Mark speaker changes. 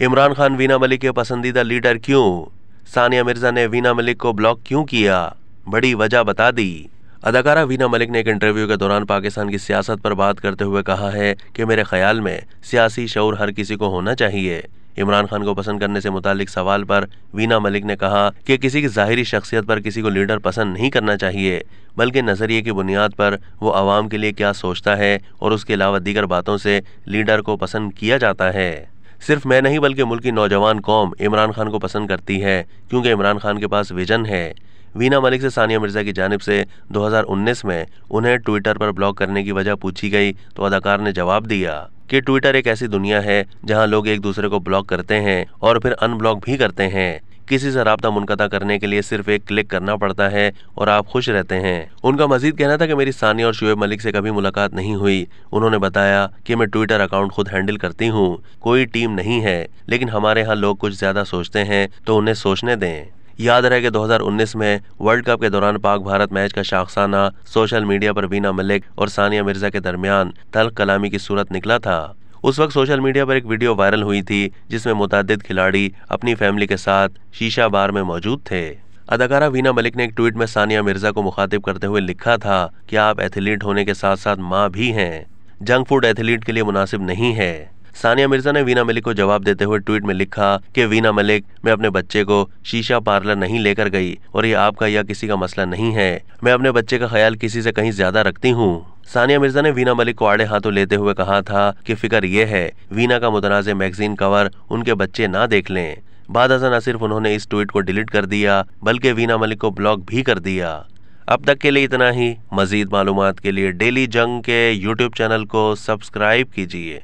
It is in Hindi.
Speaker 1: इमरान खान वीना मलिक के पसंदीदा लीडर क्यों सानिया मिर्जा ने वीना मलिक को ब्लॉक क्यों किया बड़ी वजह बता दी अदाकारा वीना मलिक ने एक इंटरव्यू के दौरान पाकिस्तान की सियासत पर बात करते हुए कहा है कि मेरे ख्याल में सियासी शौर हर किसी को होना चाहिए इमरान खान को पसंद करने से मुतालिक सवाल पर वीना मलिक ने कहा कि किसी की ज़ाहरी शख्सियत पर किसी को लीडर पसंद नहीं करना चाहिए बल्कि नज़रिए की बुनियाद पर वो आवाम के लिए क्या सोचता है और उसके अलावा दीगर बातों से लीडर को पसंद किया जाता है सिर्फ मैं नहीं बल्कि मुल्क की नौजवान कौम इमरान खान को पसंद करती है क्योंकि इमरान खान के पास विजन है वीना मलिक से सानिया मिर्ज़ा की जानब से 2019 में उन्हें ट्विटर पर ब्लॉक करने की वजह पूछी गई तो अदाकार ने जवाब दिया कि ट्विटर एक ऐसी दुनिया है जहां लोग एक दूसरे को ब्लॉक करते हैं और फिर अनब्लॉक भी करते हैं किसी से रबता मुनकता करने के लिए सिर्फ एक क्लिक करना पड़ता है और आप खुश रहते हैं उनका मजीद कहना था कि मेरी सानिया और शुएब मलिक से कभी मुलाकात नहीं हुई उन्होंने बताया कि मैं ट्विटर अकाउंट खुद हैंडल करती हूँ कोई टीम नहीं है लेकिन हमारे यहाँ लोग कुछ ज्यादा सोचते हैं तो उन्हें सोचने दें याद रहे कि 2019 में वर्ल्ड कप के दौरान पाक भारत मैच का शाखसाना सोशल मीडिया पर बीना मलिक और सानिया मिर्जा के दरमियान तल्ख कलामी की सूरत निकला था उस वक्त सोशल मीडिया पर एक वीडियो वायरल हुई थी जिसमें मुतद खिलाड़ी अपनी फैमिली के साथ शीशा बार में मौजूद थे अदाकारा वीना मलिक ने एक ट्वीट में सानिया मिर्जा को मुखातिब करते हुए लिखा था कि आप एथलीट होने के साथ साथ माँ भी हैं जंक फूड एथलीट के लिए मुनासिब नहीं है सानिया मिर्जा ने वीना मलिक को जवाब देते हुए ट्वीट में लिखा कि वीना मलिक मैं अपने बच्चे को शीशा पार्लर नहीं लेकर गई और ये आपका या किसी का मसला नहीं है मैं अपने बच्चे का ख्याल किसी से कहीं ज्यादा रखती हूँ सानिया मिर्जा ने वीना मलिक को आड़े हाथों लेते हुए कहा था कि फिक्र यह है वीना का मुतनाज़ मैगजीन कवर उनके बच्चे ना देख लें बाद न सिर्फ उन्होंने इस ट्वीट को डिलीट कर दिया बल्कि वीना मलिक को ब्लॉक भी कर दिया अब तक के लिए इतना ही मजीद मालूम के लिए डेली जंग के यूट्यूब चैनल को सब्सक्राइब कीजिए